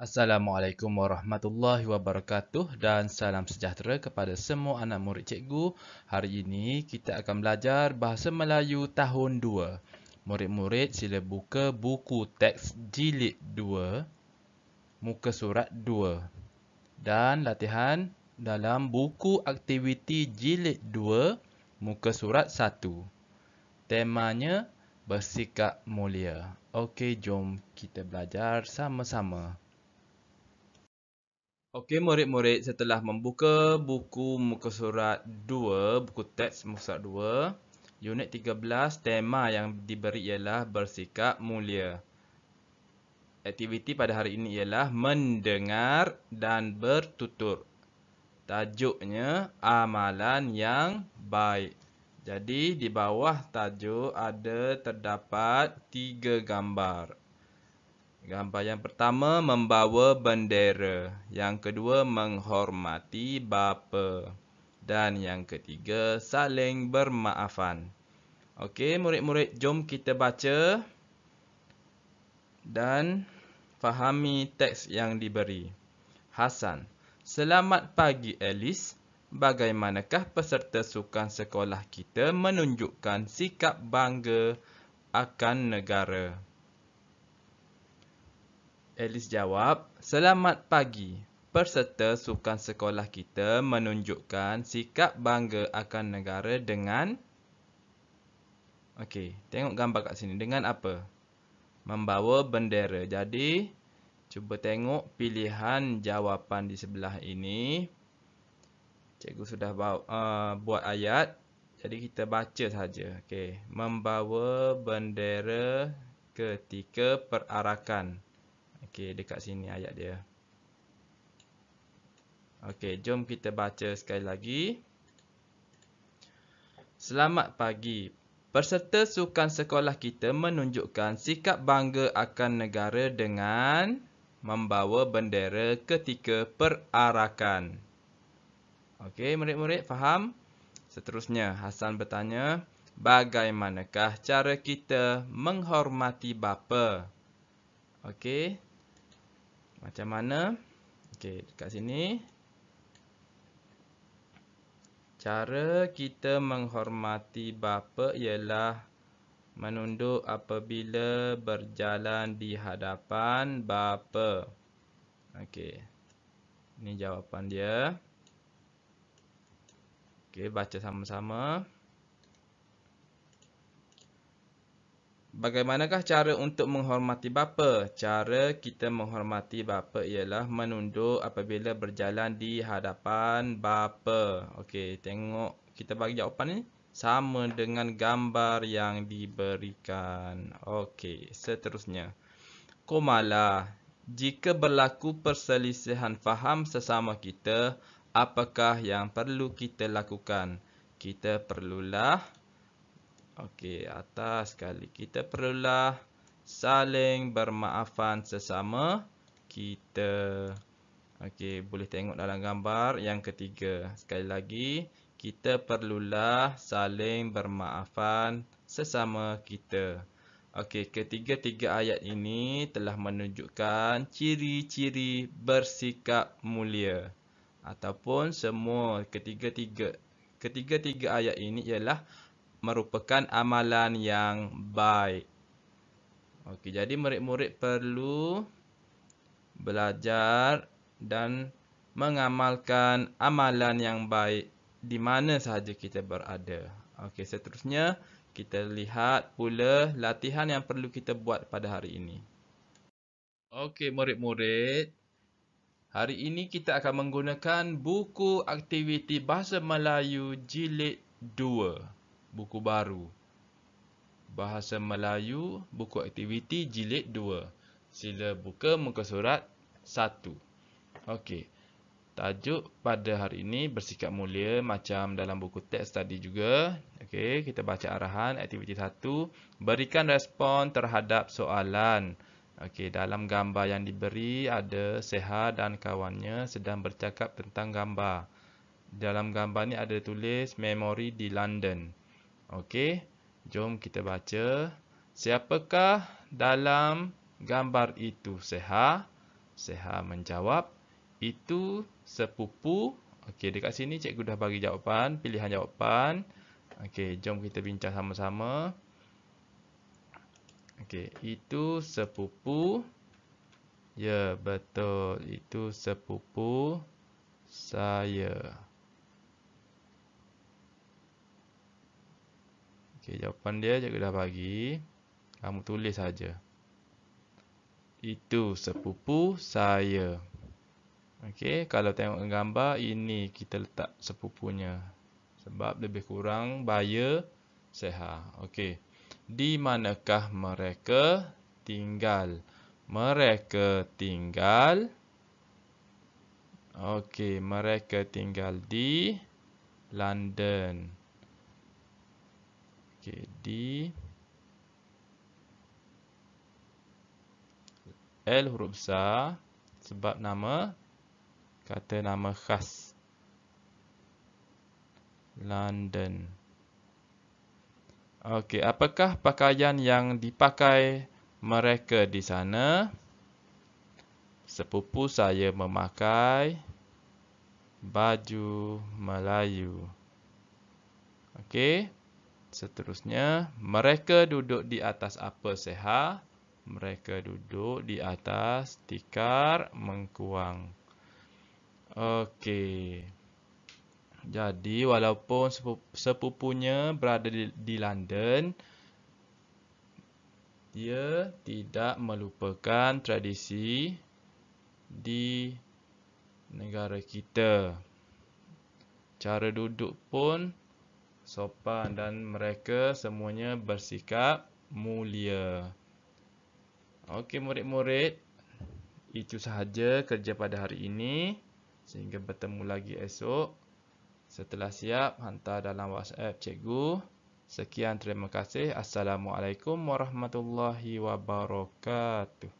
Assalamualaikum warahmatullahi wabarakatuh dan salam sejahtera kepada semua anak murid cikgu. Hari ini kita akan belajar Bahasa Melayu Tahun 2. Murid-murid sila buka buku teks jilid 2, muka surat 2 dan latihan dalam buku aktiviti jilid 2, muka surat 1. Temanya bersikap mulia. Okey, jom kita belajar sama-sama. Okey, murid-murid setelah membuka buku muka surat 2, buku teks muka surat 2, unit 13, tema yang diberi ialah bersikap mulia. Aktiviti pada hari ini ialah mendengar dan bertutur. Tajuknya amalan yang baik. Jadi di bawah tajuk ada terdapat tiga gambar. Gambar yang pertama, membawa bendera. Yang kedua, menghormati bapa. Dan yang ketiga, saling bermaafan. Okey, murid-murid, jom kita baca dan fahami teks yang diberi. Hasan, selamat pagi Alice. Bagaimanakah peserta sukan sekolah kita menunjukkan sikap bangga akan negara? Alice jawab, Selamat pagi. Peserta sukan sekolah kita menunjukkan sikap bangga akan negara dengan... Okey, tengok gambar kat sini. Dengan apa? Membawa bendera. Jadi, cuba tengok pilihan jawapan di sebelah ini. Cikgu sudah bawa, uh, buat ayat. Jadi, kita baca saja. Okey, membawa bendera ketika perarakan. Okey, dekat sini ayat dia. Okey, jom kita baca sekali lagi. Selamat pagi. Peserta sukan sekolah kita menunjukkan sikap bangga akan negara dengan membawa bendera ketika perarakan. Okey, murid-murid faham? Seterusnya, Hasan bertanya, bagaimanakah cara kita menghormati bapa? Okey macam mana okey dekat sini cara kita menghormati bapa ialah menunduk apabila berjalan di hadapan bapa okey ini jawapan dia okey baca sama-sama Bagaimanakah cara untuk menghormati bapa? Cara kita menghormati bapa ialah menunduk apabila berjalan di hadapan bapa. Okey, tengok kita bagi jawapan ni sama dengan gambar yang diberikan. Okey, seterusnya. Komala, jika berlaku perselisihan faham sesama kita, apakah yang perlu kita lakukan? Kita perlulah Okey, atas sekali. Kita perlulah saling bermaafan sesama kita. Okey, boleh tengok dalam gambar yang ketiga. Sekali lagi, kita perlulah saling bermaafan sesama kita. Okey, ketiga-tiga ayat ini telah menunjukkan ciri-ciri bersikap mulia. Ataupun semua ketiga-tiga ketiga-tiga ayat ini ialah merupakan amalan yang baik. Okey, jadi murid-murid perlu belajar dan mengamalkan amalan yang baik di mana sahaja kita berada. Okey, seterusnya kita lihat pula latihan yang perlu kita buat pada hari ini. Okey, murid-murid. Hari ini kita akan menggunakan buku aktiviti Bahasa Melayu jilid 2 buku baru. Bahasa Melayu, buku aktiviti jilid 2. Sila buka muka surat 1. Okey. Tajuk pada hari ini bersikap mulia macam dalam buku teks tadi juga. Okey, kita baca arahan aktiviti 1. Berikan respon terhadap soalan. Okey, dalam gambar yang diberi ada Seha dan kawannya sedang bercakap tentang gambar. Dalam gambar ni ada tulis Memory di London. Okey, jom kita baca. Siapakah dalam gambar itu? Seha. Seha menjawab, itu sepupu. Okey, dekat sini cikgu dah bagi jawapan, pilihan jawapan. Okey, jom kita bincang sama-sama. Okey, itu sepupu. Ya, betul. Itu sepupu saya. Okey, jawapan dia cikgu dah bagi. Kamu tulis saja. Itu sepupu saya. Okey, kalau tengok gambar ini kita letak sepupunya. Sebab lebih kurang bayar sehat. Okey. Di manakah mereka tinggal? Mereka tinggal Okey, mereka tinggal di London. Okey, D L huruf besar sebab nama kata nama khas London. Okey, apakah pakaian yang dipakai mereka di sana? Sepupu saya memakai baju Melayu. Okey. Seterusnya, mereka duduk di atas apa seha? Mereka duduk di atas tikar mengkuang. Okey. Jadi, walaupun sepupunya berada di, di London, dia tidak melupakan tradisi di negara kita. Cara duduk pun sopan dan mereka semuanya bersikap mulia. Okey murid-murid, itu sahaja kerja pada hari ini. Sehingga bertemu lagi esok. Setelah siap, hantar dalam WhatsApp cikgu. Sekian terima kasih. Assalamualaikum warahmatullahi wabarakatuh.